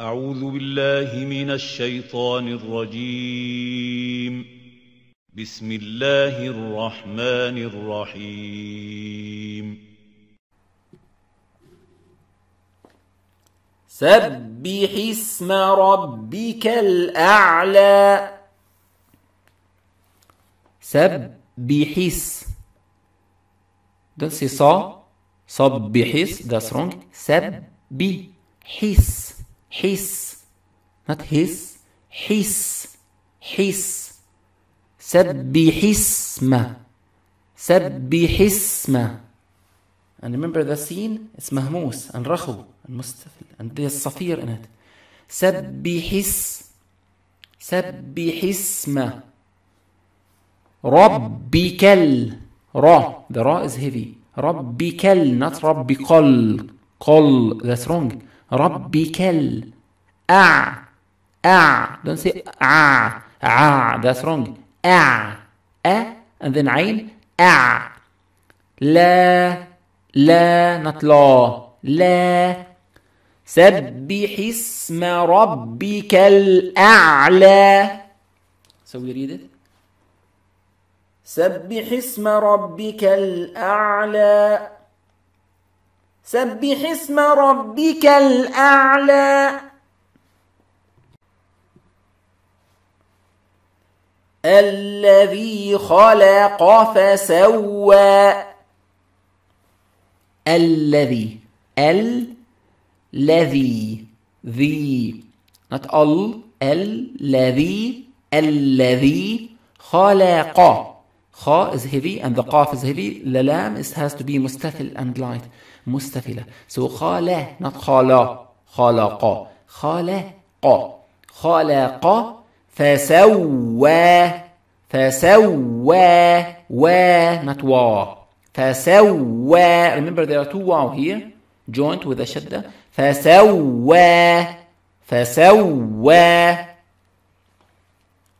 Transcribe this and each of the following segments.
أعوذ بالله من الشيطان الرجيم بسم الله الرحمن الرحيم سبح اسم ربك الأعلى سبح اسم دول سي صا صبحس ده سرونج سبحس حس not his حس حس سبي حسمة سبي حسمة and remember the scene it's مهموس and رخو and there's صفير in it حس سبي حسمة ربي كل را the را is heavy كل not قل قل that's wrong ربي كل أع أع don't say أع أع that's wrong أع أ and then عين أع لا لا not لا لا سبح اسم ربك الأعلى so we read it سبح اسم ربك الأعلى سبح اسم ربك الأعلى الذي خلق فسوى الذي ال الذي ذي not all الذي الذي خلق خا is heavy and the qaf is heavy. The لام is, has to be mustafil and light. مستفلة So khala, not khala. Khalaqa. Khalaqa. Khalaqa. فسوى فسوى و not و فسوى Remember there are two wow here. Joint with a شدة فسوى فسوى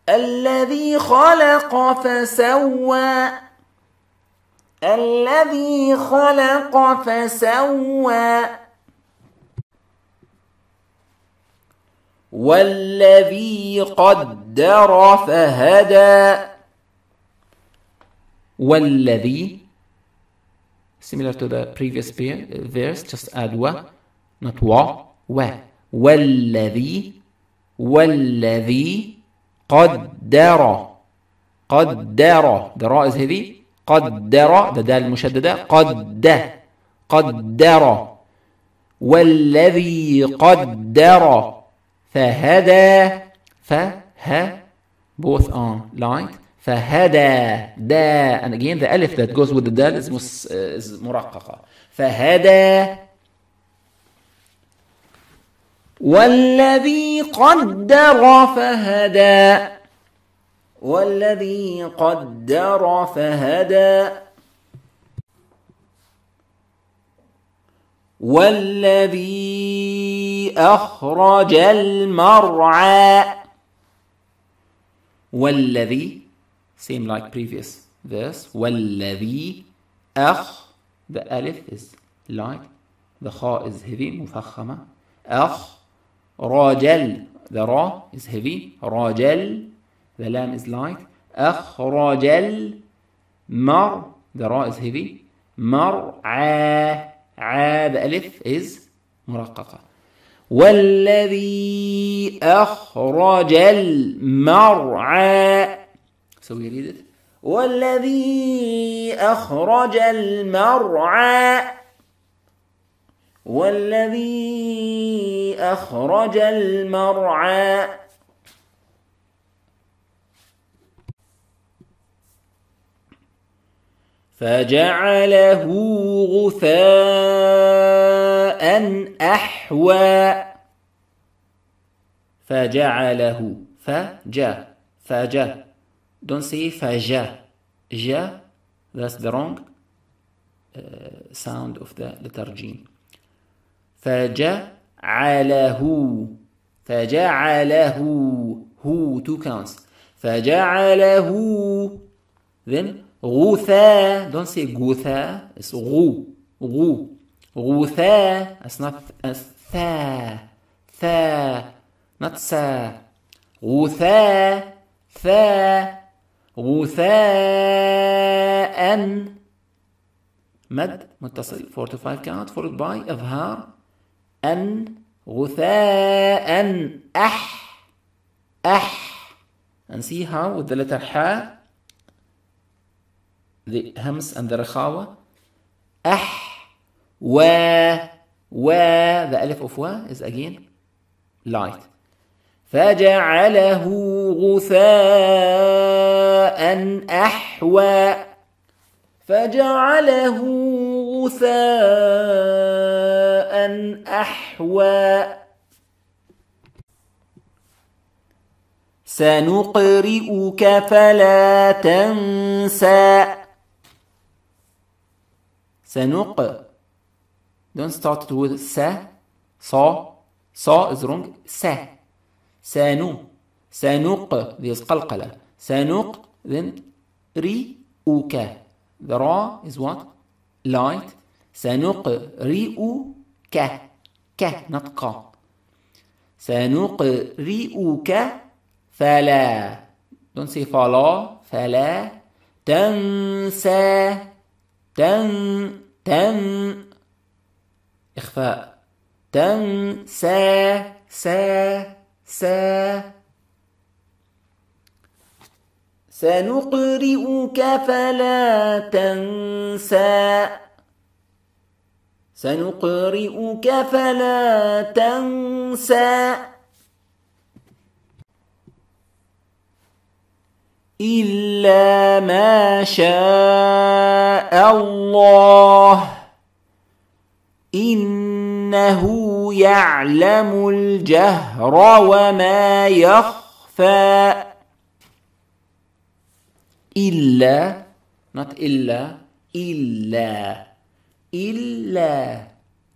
الذي خلق فسوى الذي خلق فسوى والذي قدر فهدى والذي similar to the previous pair, verse just add wa not wa wa والذي والذي قدر قدر ده رائز هذه قدر ده دال المشددة قد قدر والذي قدر فهدى فه both on like فهدى دا and again the alif that goes with the dal is مرققة فهدى والذي قدر فهدى والذي قدر فهدى والذي أخرج المرعى والذي same like previous verse والذي أخ the alif is light the خاء is heavy مفخمة أخ راجل the را is heavy راجل the لام is light أخرجل مر the را is heavy مرعى عا the ألف is مرققة والذي أخرج المرعى so we read it والذي أخرج المرعى والذي أخرج المرعى فجعله غثاء أحوى فجعله فجا فجا don't say فجا جا that's the wrong uh, sound of the letter G فجعله فجعله هو تو counts فجعله then غوثا don't say غوثا it's غو غو غوثا it's not it's ثا ثا not سا غوثا ثا غثاء مد متصل 4 to 5 count followed by إظهار أن غثاء أح أح and see how with the letter همس and the رخاوة أح و و the ألف of و is again light فجعله غثاء أحوى فجعله غثاء شيئا أحوى سنقرئك فلا تنسى سنق don't start with س ص ص is wrong س سانو سنق this قلقلة سنق then ري أوكا the ra is what light سنق ري ك ك نطقة سنقرئك فلا don't say فلا فلا تنسى تن تن إخفاء تنسى سا سا سنقرئك فلا تنسى سنقرئك فلا تنسى إلا ما شاء الله إنه يعلم الجهر وما يخفى إلا not إلا إلا إلا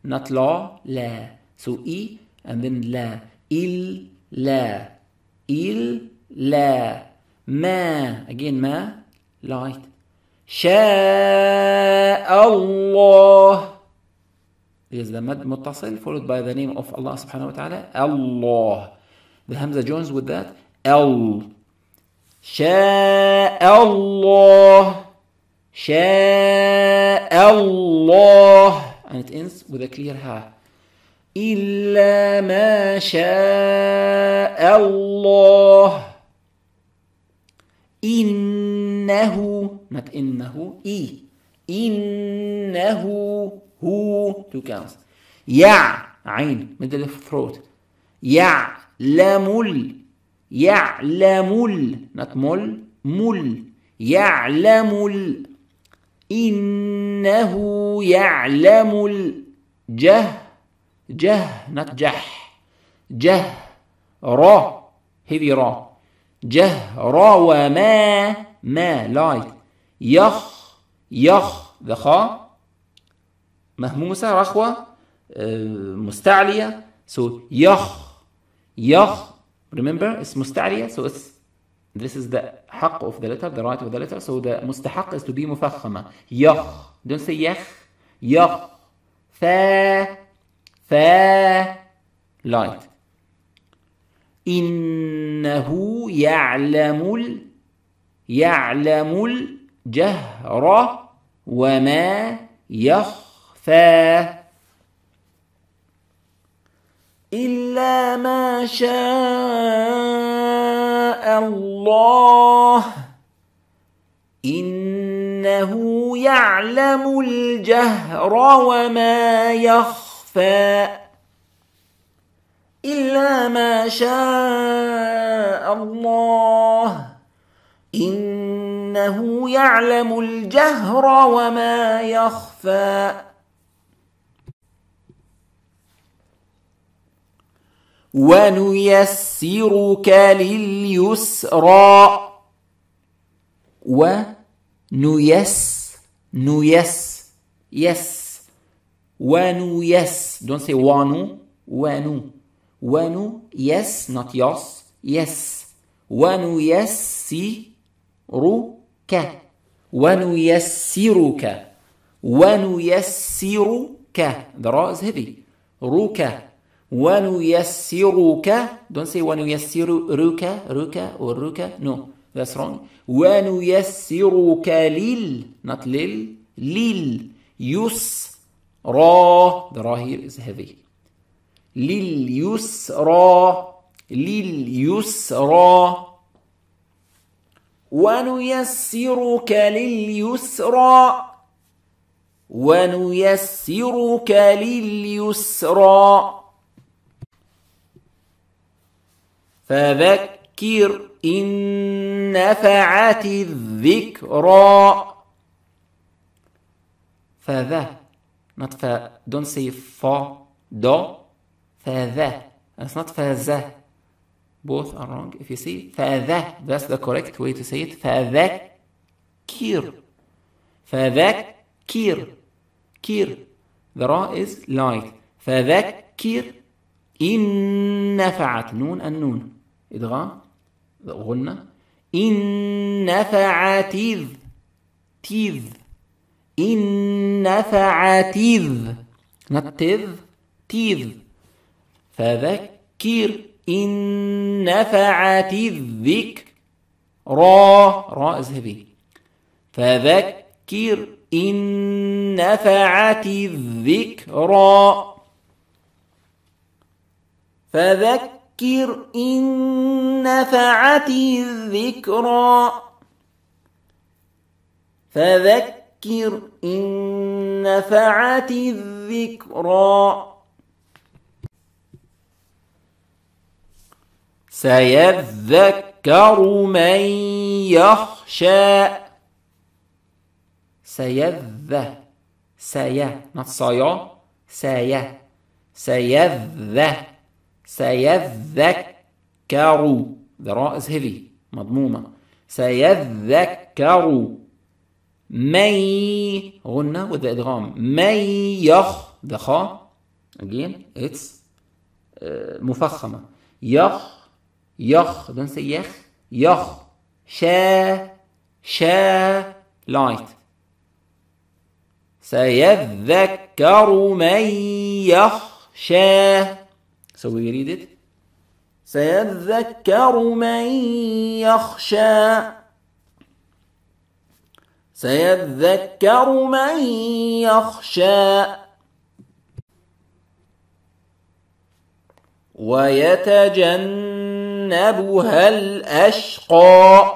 not law لا so E and then لا إلا إلا ما again ما light شاء الله is the mad متصل followed by the name of Allah سبحانه وتعالى الله the Hamza joins with that L شاء الله شاء الله and it ends with a clear ها إلا ما شاء الله إنه not إنه إي إنه هو two counts يع عين middle of throat يعلم ال يعلم ال not مل مل يعلم ال إنه يعلم الجه جه not جح جه را heavy را جه را وما ما light يخ يخ ذخا مهموسة رخوة آه، مستعلية so يخ يخ remember it's مستعلية so it's this is the حق of the letter, the right of the letter. So the مستحق is to be مفخمة. يخ. Don't say يخ. يخ. فا فا light. إنه يعلم ال يعلم الجهر وما يخفى إلا ما شاء الله إنه يعلم الجهر وما يخفى إلا ما شاء الله إنه يعلم الجهر وما يخفى ونيسرك لليسرى ونيس نيس يس ونيس don't say وانو وانو وانو يس not يس يس ونيسرك ونيسرك ونيسرك the raw is heavy روكا ونيسرك don't say ونيسرك رك or رك no that's wrong ونيسرك لل not لل لل يسرى the ra here is heavy لليسرى لليسرى ونيسرك لليسرى ونيسرك لليسرى فذكر إن نفعت الذكرى فذا not فا don't say فا دا فذا it's not فذا both are wrong if you say فذا that's the correct way to say it فذكر فذكر كير the ra is light فذكر إن نفعت نون النون إدغام غنة إن نفعت إذ تيذ إن نفعت إذ نتذ تيذ فذكر إن نفعت الذكر را را اذهبي فذكر إن نفعت الذكرى فذكر فذكر إن نفعت الذكرى فذكر إن نفعت الذكرى سيذكر من يخشى سيذ سي نصايا سي سيذ سيذكر the راء is heavy مضمومة سيذكر مي غنة وذا إدغام مي يخ ذا خاء again it's آه، مفخمة يخ يخ don't say يخ يخ شا شا لايت سيذكر من يخشى So we read it. سيذكر من يخشى سيذكر من يخشى ويتجنبها الأشقى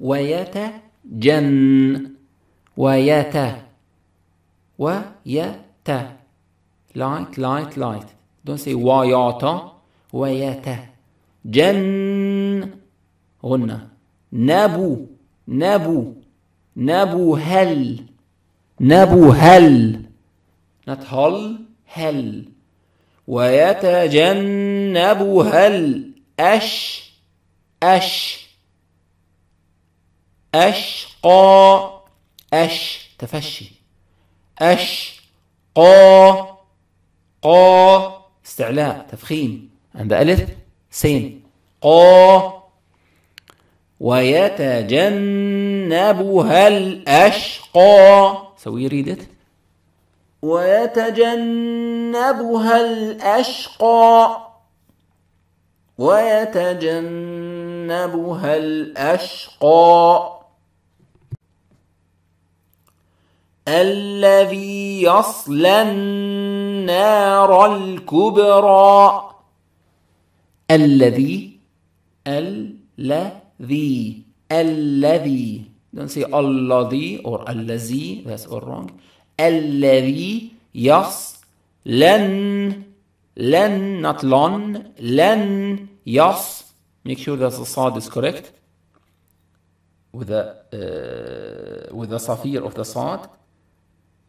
ويتجن ويت ويت لايت لايت لايت دون سي وياتا وياتا جن غنة نابو نابو نابو هل نابو هل not هل هل ويتجنبها الأش أش أشقى أش تفشي أشقى قا استعلاء تفخيم عند ألف سين قا ويتجنبها الأشقى سوي ريدت ويتجنبها الأشقى ويتجنبها الأشقى الذي يصلى النار الكبرى الذي الذي الذي don't say الذي or الذي that's all wrong الذي يص لن لن not لن لن يص make sure that the صاد is correct with the uh, with the صفير of the صاد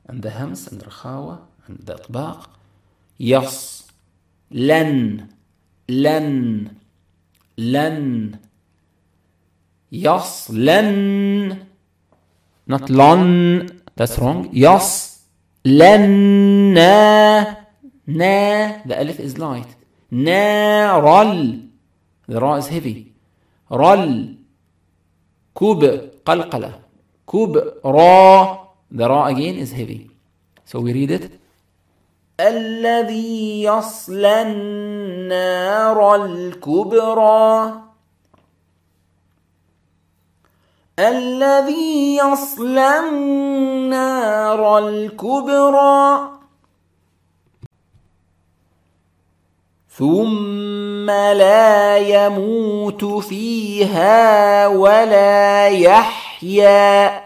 and the همس and the رخاوه عند الإطباق يص لن لن لن يص لن not لن that's wrong يص لن نا نا the ألف is light نا رل the ra is heavy رل كوب قلقلة كوب را the ra again is heavy so we read it الذي يصلى النار الكبرى الذي يصلى النار الكبرى ثم لا يموت فيها ولا يحيا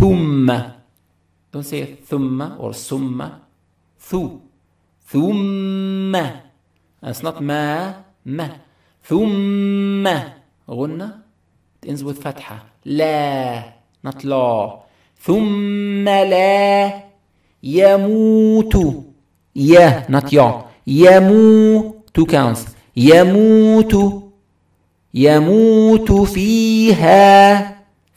ثم Don't say thumma or summa. Thu. Thumma. And it's not ma. Ma. Thumma. غنة. It ends with fatha. La. Not la. Thumma la. Yamutu. Ya. not ya. Yamu. two counts Yamutu. يموت فيها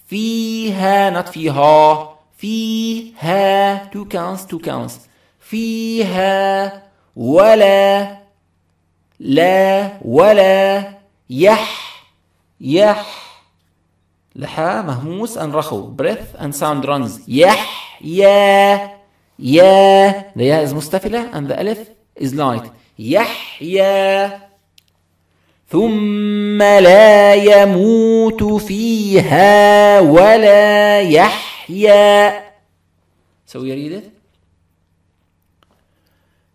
فيها not فيها فيها تو كانس تو كانس فيها ولا لا ولا يح يح لحى مهموس ان رخو بريث and sound runs يح يا يا ذا يا is مستفلة and the ألف is light يحيا ثم لا يموت فيها ولا يح يحيى سوي ريده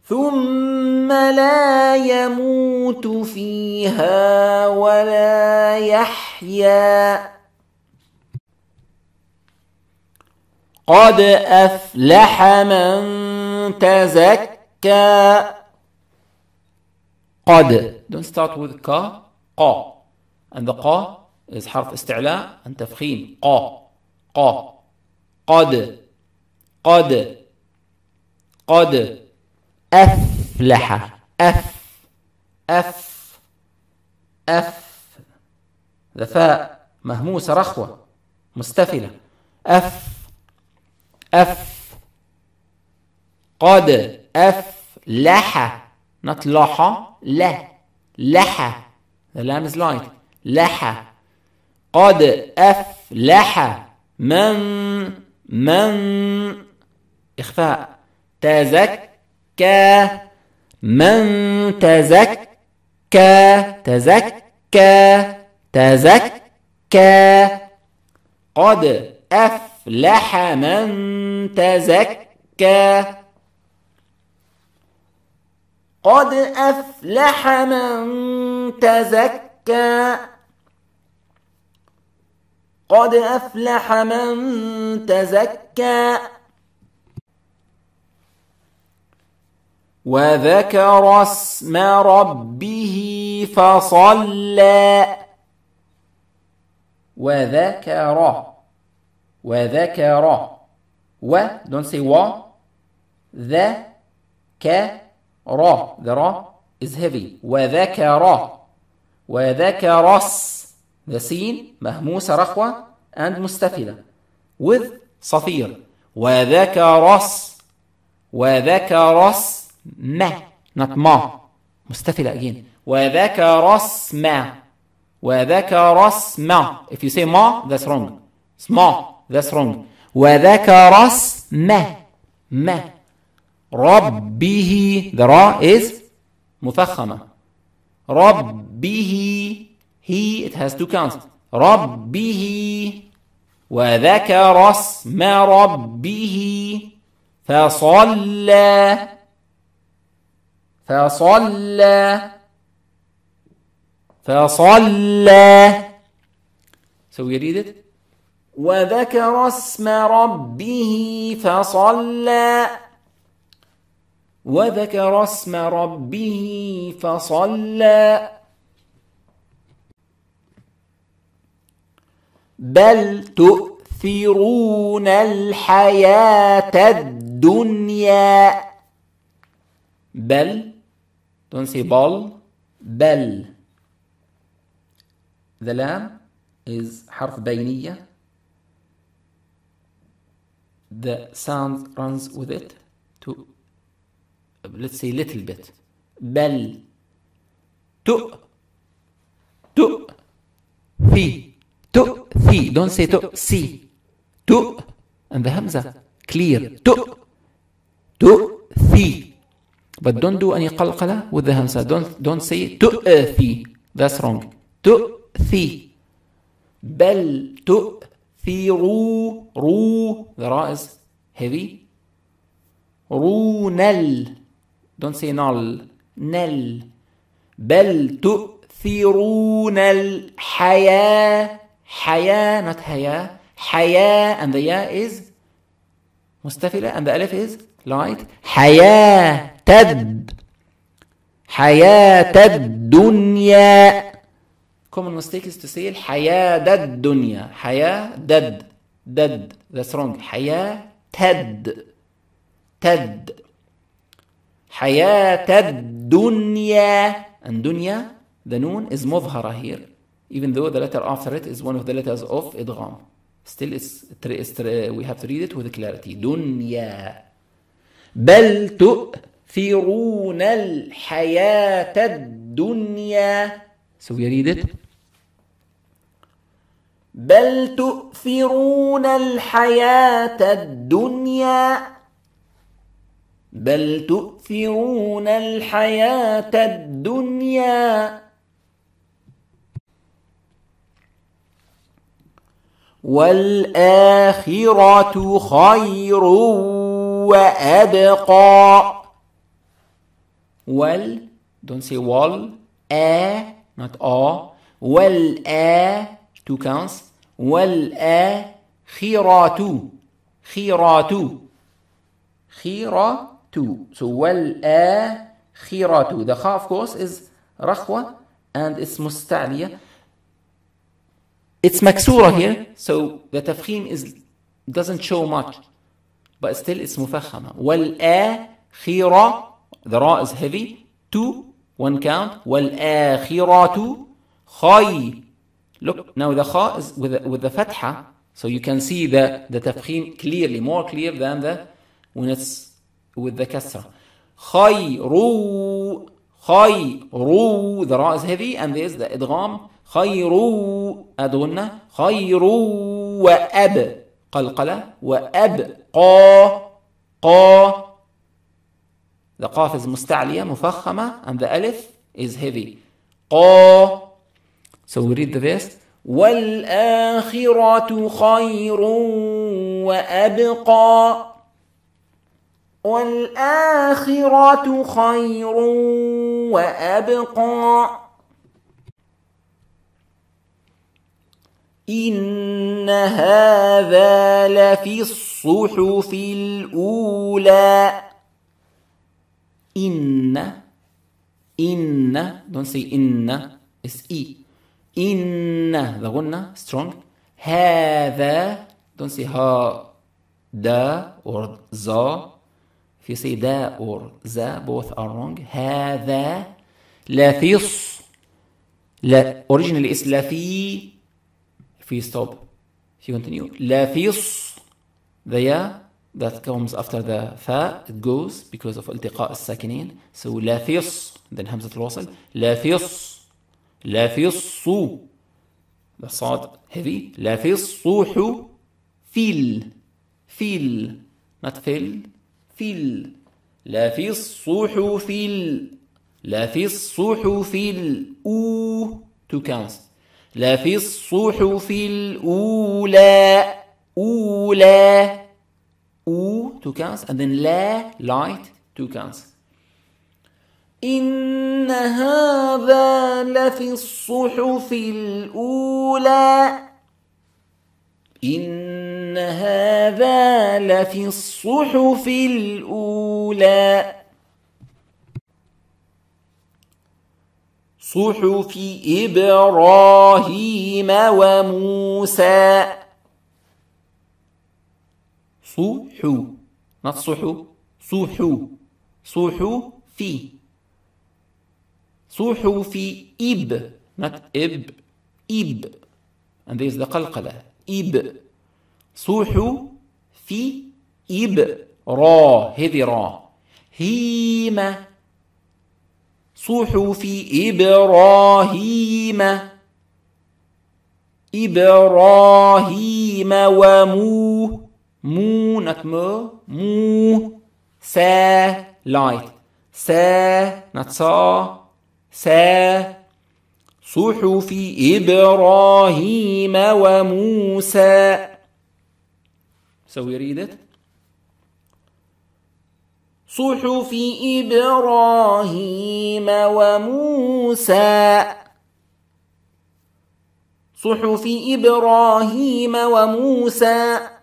ثم لا يموت فيها ولا يحيا قد أفلح من تزكى قد don't start with ka قا and the قا is حرف استعلاء and تفخيم قا قا قد قد قد أفلح أف أف أف ذفاء مهموسة رخوة مستفلة أف أف قد أف لح not لح لا لح the lamb is لح قد أف لح من من إخفاء تزكى من تزكى تزكى تزكى قد أفلح من تزكى قد أفلح من تزكى قد أفلح من تزكى وذكر اسم ربه فصلى وذكر وذكر و don't say ك ر ذا ر is heavy وذكر وذكر اسم The scene مهموسة رخوة and مستفلة with صفير وذكرس وذكرس ما not ما مستفلة again وذكرس ما وذكرس ما if you say ما that's wrong ما that's wrong وذكرس ما ما ربه the ra is مفخمة ربه He, it has two counts. ربه وذكر اسم ربه فصلى فصلى فصلى So we read it. وذكر اسم ربه فصلى وذكر اسم ربه فصلى بل تؤثرون الحياة الدنيا بل don't say بل بل the lam is حرف بينية the sound runs with it to let's say little bit بل تؤ تؤ في تو ثي don't say تو سي تو and the hamza clear تو تو ثي but don't do any قلقلة with the hamza don't don't say تؤثي that's wrong تؤثي ثي بل تؤثروا رو the ra is heavy رونل don't say null نل بل تؤثرون الحياة حياة not هيا Haya and the ya is مستفلة and the alif is light. Hayatad. Hayatad dunya. Common mistake is to say hayatad dunya. دد دد That's wrong. تد Tad. Hayatad dunya. And دنيا the noon is مظهرة here. even though the letter after it is one of the letters of idgham. Still, it's, it's, we have to read it with clarity. دنيا بل تؤثرون الحياة الدنيا So we read it. بل تؤثرون الحياة الدنيا بل تؤثرون الحياة الدنيا والآخرة خير وأبقى وال don't say wall a not a وال a والآ تو كانس والآ خيراتو خيراتو خيراتو so والآ خيراتو the خ of course is رخوة and it's مستعلية It's maksura here, so the tafkhim is doesn't show much, but still it's مفخمة. والآخرة, the raw is heavy, two, one count. والآخرة خي. Look, now the kha is with the, with the fatha, so you can see the, the tafkhim clearly, more clear than the when it's with the kasra. خيرو خيرو the raw is heavy, and there's the إدغام خير أدغنة خير وأب قلقلة وأب قا قا The قاف is مستعلية مفخمة and the ألف is heavy قا So we read the verse والآخرة خير وأبقى والآخرة خير وأبقى إن هذا لفي الصحف الأولى إن إن don't say إن it's E إن the غنة strong هذا don't say ها دا or ذا if you say دا or ذا both are wrong هذا لفي لا originally it's لفي في stop في continue لا فيص the يا that comes after the fa it goes because of التقاء الساكنين so لا فيص then همزة الوصل لا فيص لا فيصو the صاد heavy لا فيصوح فيل فيل not فيل فيل لا في الصحف ال لا في الصحف الأو to count لفي الصحف الأولى أولى أو تو كانس and then لا light تو كانس إن هذا لفي الصحف الأولى إن هذا لفي الصحف الأولى صحف إبراهيم وموسى صحو not صحو صحو صحو في صحو في إب not إب إب and there is the قلقلة إب صحو في إب را هذه را هيمة صحف إبراهيم إبراهيم ومو مو نت مو مو سا لايت سا نت سا سا صحف إبراهيم وموسى So we read it صحف إبراهيم وموسى صحف إبراهيم وموسى